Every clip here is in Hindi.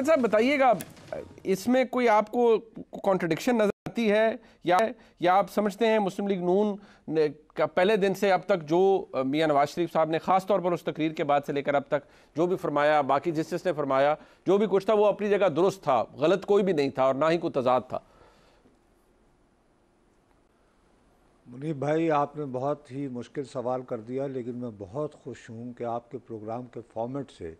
साहब बताइएगा इसमें कोई आपको कॉन्ट्रडिक्शन नजर आती है या या आप समझते हैं मुस्लिम लीग नून ने का पहले दिन से अब तक जो मियाँ नवाज शरीफ साहब ने ख़ास तौर पर उस तकरीर के बाद से लेकर अब तक जो भी फरमाया बाकी जिस जिसने फरमाया जो भी कुछ था वो अपनी जगह दुरुस्त था गलत कोई भी नहीं था और ना ही कोई तजाद था मुनीब भाई आपने बहुत ही मुश्किल सवाल कर दिया लेकिन मैं बहुत खुश हूँ कि आपके प्रोग्राम के फॉर्मेट से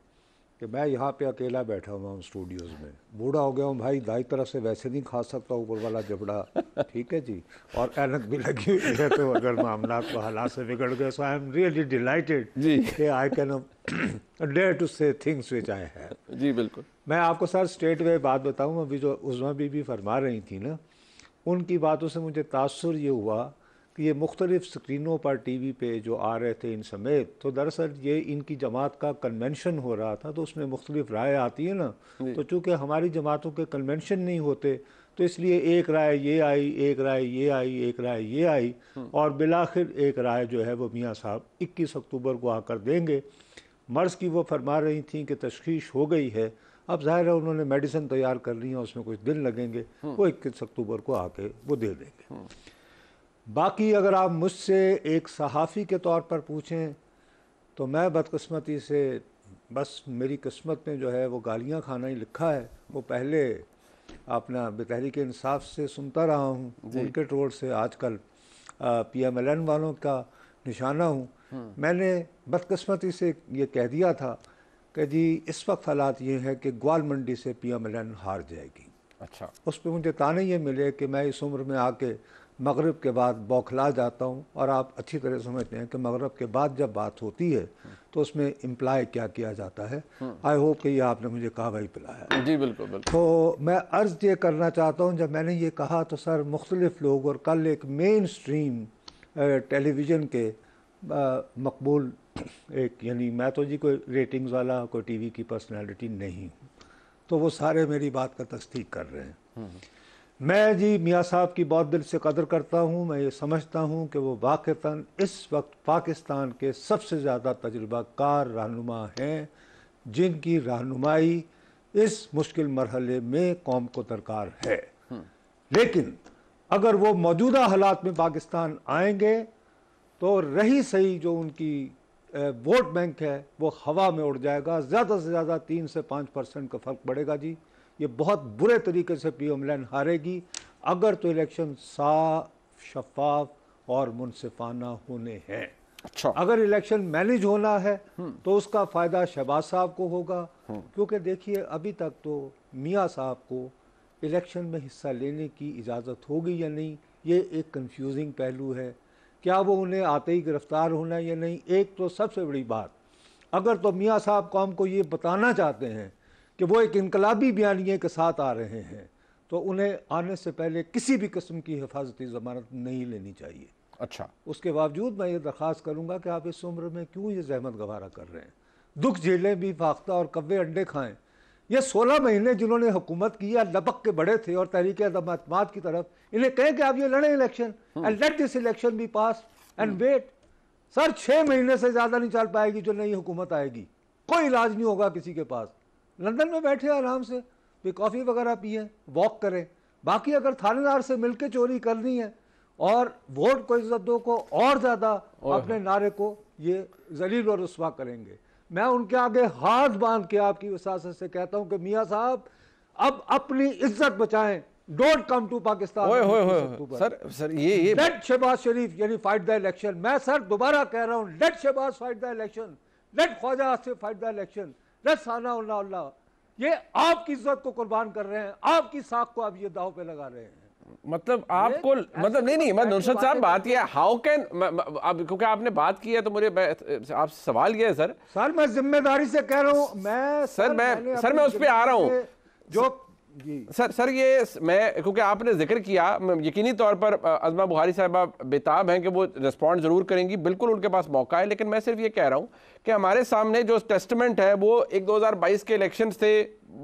कि मैं यहाँ पे अकेला बैठा हुआ हूँ स्टूडियोज़ में बूढ़ा हो गया हूँ भाई दाई तरफ से वैसे नहीं खा सकता ऊपर वाला जबड़ा ठीक है जी और एनक भी लगी हुई है तो अगर मामला को हालात से बिगड़ गए so I am really delighted जी I can dare to say things which I है जी बिल्कुल मैं आपको सर स्टेट वे बात बताऊँ अभी जो उजमा बीबी फरमा रही थी ना उनकी बातों से मुझे तासर ये हुआ कि ये मुख्तलिफ़ स्क्रीनों पर टी वी पर जो आ रहे थे इन समेत तो दरअसल ये इनकी जमात का कन्वेंशन हो रहा था तो उसमें मुख्तलिफ राय आती है ना तो चूँकि हमारी जमातों के कन्वेंशन नहीं होते तो इसलिए एक राय ये आई एक राय ये आई एक राय ये आई हम्म। और बिलाखिर एक राय जो है वह मियाँ साहब इक्कीस अक्टूबर को आकर देंगे मर्ज़ की वो फरमा रही थी कि तशखीश हो गई है अब जाहिर है उन्होंने मेडिसिन तैयार कर ली है उसमें कुछ दिन लगेंगे हम्म। वो इक्कीस अक्टूबर को आके वो दे देंगे हम्म। बाकी अगर आप मुझसे एक सहाफ़ी के तौर पर पूछें तो मैं बदकस्मती से बस मेरी किस्मत में जो है वो गालियाँ खाना ही लिखा है वो पहले अपना के इंसाफ से सुनता रहा हूँ उनकेट रोड से आजकल पी एम एल एन वालों का निशाना हूँ हम्म। मैंने बदकस्मती से ये कह दिया था कि जी इस वक्त हालात ये हैं कि ग्वाल मंडी से पी एम एल एन हार जाएगी अच्छा उस पर मुझे ताने ये मिले कि मैं इस उम्र में आके मगरब के बाद बौखला जाता हूँ और आप अच्छी तरह समझते हैं कि मगरब के बाद जब बात होती है तो उसमें इम्प्लाई क्या किया जाता है आई हम्म। होप कि ये आपने मुझे कहवाई पिलाया जी बिल्कुल बिल्कुल तो मैं अर्ज़ ये करना चाहता हूँ जब मैंने ये कहा तो सर मुख्तलिफ लोग और कल एक मेन स्ट्रीम टेलीविज़न के मकबूल एक यानी मैं तो जी कोई रेटिंग्स वाला कोई टीवी की पर्सनालिटी नहीं हूँ तो वो सारे मेरी बात का तस्दीक कर रहे हैं मैं जी मियाँ साहब की बहुत दिल से कदर करता हूँ मैं ये समझता हूँ कि वो वाक़ता इस वक्त पाकिस्तान के सबसे ज़्यादा तजुर्बाकार रहनुमा हैं जिनकी रहनुमाई इस मुश्किल मरहले में कौम को दरकार है लेकिन अगर वो मौजूदा हालात में पाकिस्तान आएंगे तो रही सही जो उनकी वोट बैंक है वो हवा में उड़ जाएगा ज़्यादा से ज़्यादा तीन से पाँच परसेंट का फ़र्क पड़ेगा जी ये बहुत बुरे तरीके से पी एम लैन हारेगी अगर तो इलेक्शन साफ शफाफ और मुनसिफाना होने हैं अच्छा अगर इलेक्शन मैनेज होना है हम्म। तो उसका फ़ायदा शहबाज साहब को होगा हम्म। क्योंकि देखिए अभी तक तो मियाँ साहब को इलेक्शन में हिस्सा लेने की इजाज़त होगी या नहीं ये एक कंफ्यूजिंग पहलू है क्या वो उन्हें आते ही गिरफ़्तार होना या नहीं एक तो सबसे बड़ी बात अगर तो मियाँ साहब कौम को ये बताना चाहते हैं कि वो एक इनकलाबी बयानिए के साथ आ रहे हैं तो उन्हें आने से पहले किसी भी किस्म की हिफाजती ज़मानत नहीं लेनी चाहिए अच्छा उसके बावजूद मैं ये दरख्वास्त करूँगा कि आप इस उम्र में क्यों ये जहमत गवारा कर रहे हैं दुख झेलें भी फाख्ता और कव्वे अंडे खाएँ ये 16 महीने जिन्होंने हुकूमत की या लबक के बड़े थे और तहरीक अदमात की तरफ इन्हें कहें कि आप ये लड़ें election and let this election be pass and wait sir छः महीने से ज़्यादा नहीं चल पाएगी जो नई हुकूमत आएगी कोई इलाज नहीं होगा किसी के पास लंदन में बैठे आराम से कोई कॉफ़ी वगैरह पिए वॉक करें बाकी अगर थानेदार से मिलकर चोरी करनी है और वोट को इज्जतों को और ज़्यादा अपने नारे को ये जलील और रस्वा करेंगे मैं उनके आगे हाथ बांध के आपकी प्रशासन से कहता हूं कि मियाँ साहब अब अपनी इज्जत बचाएं डोंट कम टू पाकिस्तान ओए होए होए सर सर ये ये लेट शहबाज शरीफ यानी फाइट द इलेक्शन मैं सर दोबारा कह रहा हूं let Shahbaz fight the election let Khawaja Asif fight the election let Sana ये आपकी इज्जत को कुर्बान कर रहे हैं आपकी साख को आप ये दाव पे लगा रहे हैं मतलब आपको मतलब, मतलब नहीं नहीं मैं नुसरत साहब बात यह हाउ कैन अब क्योंकि आपने बात की है तो मुझे आप सवाल किया है सर सर मैं जिम्मेदारी से कह रहा हूँ मैं सर मैं सर मैं उस पर आ रहा हूँ जो सर सर ये मैं क्योंकि आपने जिक्र किया यकीनी तौर पर अजमा बुहारी साहबा बेताब हैं कि वो रिस्पॉन्ड ज़रूर करेंगी बिल्कुल उनके पास मौका है लेकिन मैं सिर्फ ये कह रहा हूँ कि हमारे सामने जो टेस्टमेंट है वो एक 2022 के इलेक्शन थे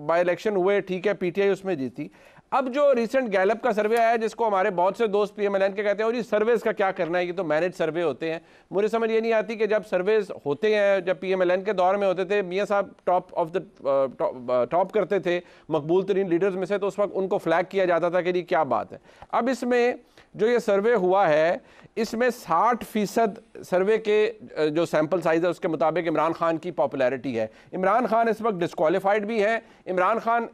बाई इलेक्शन हुए ठीक है पीटीआई उसमें जीती अब जो रिसेंट गैलप का सर्वे आया जिसको हमारे बहुत से दोस्त पी के कहते हैं और ये सर्वेस का क्या करना है ये तो मैनेज सर्वे होते हैं मुझे समझ ये नहीं आती कि जब सर्वेस होते हैं जब पी के दौर में होते थे मियाँ साहब टॉप ऑफ द टॉप करते थे मकबूल तरीन लीडर्स में से तो उस वक्त उनको फ्लैग किया जाता था कि ये क्या बात है अब इसमें जो ये सर्वे हुआ है इसमें साठ फीसद सर्वे के uh, जो सैम्पल साइज़ है उसके मुताबिक इमरान खान की पॉपुलैरिटी है इमरान खान इस वक्त डिस्कवालीफाइड भी हैं इमरान खान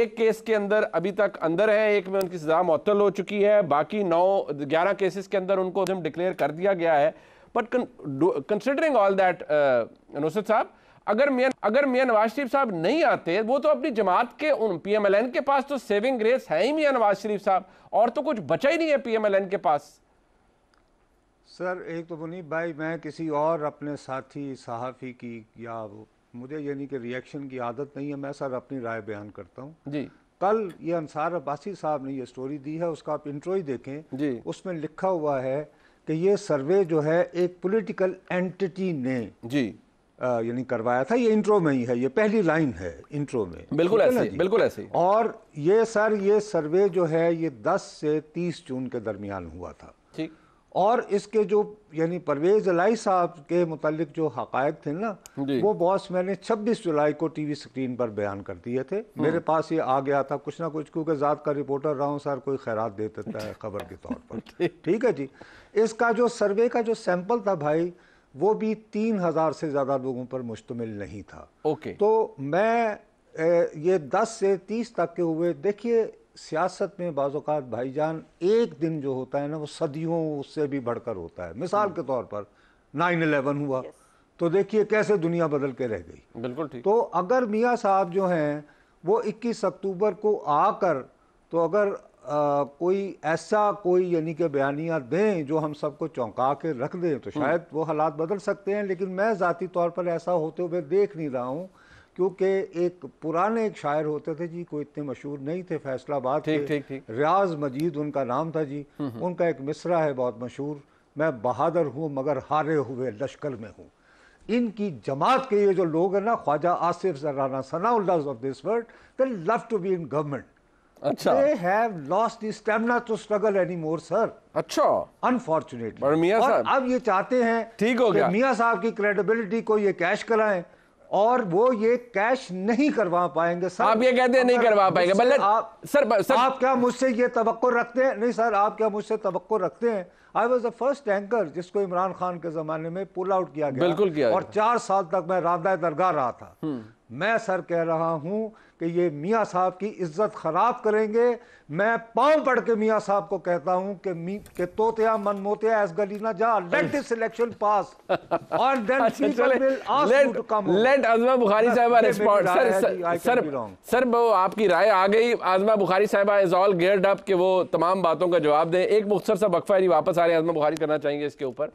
एक केस के अंदर अभी तक अंदर है एक में उनकी सजा मअतल हो चुकी है बाकी नौ ग्यारह केसेस के अंदर उनको हम डिक्लेयर कर दिया गया है but considering all that Nusrat साहब अगर मियाँ अगर मियाँ नवाज शरीफ साहब नहीं आते वो तो अपनी जमात के उन पी एम एल एन के पास तो सेविंग ग्रेस है ही मियाँ नवाज शरीफ साहब और तो कुछ बचा ही नहीं है पी एम एल एन के पास सर एक तो मुनीब तो भाई मैं किसी और अपने साथी सहाफ़ी की या मुझे यानी कि रिएक्शन की आदत नहीं है मैं सर अपनी राय बयान करता हूँ जी कल ये अंसार अब्बासी साहब ने ये स्टोरी दी है उसका आप इंट्रो ही देखें जी उसमें लिखा हुआ है कि ये सर्वे जो है एक पॉलिटिकल एंटिटी ने जी यानी करवाया था ये इंट्रो में ही है ये पहली लाइन है इंट्रो में बिल्कुल ऐसे बिल्कुल ऐसे और ये सर ये सर्वे जो है ये 10 से 30 जून के दरमियान हुआ था ठीक और इसके जो यानी परवेज़ अलाई साहब के मतलब जो हकायक थे ना वो बॉस मैंने 26 जुलाई को टीवी स्क्रीन पर बयान कर दिए थे हाँ। मेरे पास ये आ गया था कुछ ना कुछ क्योंकि ज़ात का रिपोर्टर रहा हूँ सर कोई खैरात दे देता है खबर के तौर पर ठीक है जी इसका जो सर्वे का जो सैंपल था भाई वो भी तीन हज़ार से ज़्यादा लोगों पर मुश्तमिल नहीं था ओके तो मैं ए, ये दस से तीस तक के हुए देखिए सियासत में बाज़ात भाईजान एक दिन जो होता है ना वो सदियों उससे भी बढ़कर होता है मिसाल के तौर पर नाइन अलेवन हुआ तो देखिए कैसे दुनिया बदल के रह गई बिल्कुल ठीक तो अगर मियाँ साहब जो हैं वो इक्कीस अक्टूबर को आकर तो अगर आ, कोई ऐसा कोई यानी कि बयानिया दें जो हम सबको चौंका के रख दें तो हम्म। शायद वो हालात बदल सकते हैं लेकिन मैं ज़ाती तौर पर ऐसा होते हुए देख नहीं रहा हूँ क्योंकि एक पुराने एक शायर होते थे जी कोई इतने मशहूर नहीं थे फैसलाबाद थे रियाज मजीद उनका नाम था जी हम्म, हम्म। उनका एक मिसरा है बहुत मशहूर मैं बहादुर हूँ मगर हारे हुए लश्कर में हूँ इनकी जमात के ये जो लोग हैं ना ख्वाजा आसिफ जराना Sanaullah of this world they love to be in government अच्छा to struggle any more sir अच्छा अनफॉर्चुनेटली अब ये चाहते हैं ठीक हो गया मियाँ साहब की क्रेडिबिलिटी को ये कैश कराएं और वो ये कैश नहीं करवा पाएंगे सर आप ये कहते हैं नहीं करवा पाएंगे बल्ले मतलब आप सर, सर आप क्या मुझसे ये तो रखते हैं नहीं सर आप क्या मुझसे तो रखते हैं I was the first anchor जिसको इमरान खान के जमाने में पुल आउट किया गया बिल्कुल किया और चार साल तक मैं रादा दरगाह रहा था हम्म। मैं सर कह रहा हूं कि ये मियाँ साहब की इज्जत खराब करेंगे मैं पांव पड़ के मियाँ साहब को कहता हूं कि के तोतिया मन मोतिया एस गली ना जा लेट इज सिलेक्शन पास और देन अच्छा, will ask you to come let Azma Bukhari साहब रिस्पोंड सर सर सर वो आपकी राय आ गई आजमा बुखारी साहब इज ऑल गियर्ड अप कि वो तमाम बातों का जवाब दें एक मुख्तर सा वक्फा वापस आ रहे हैं आजमा बुखारी करना चाहेंगे इसके ऊपर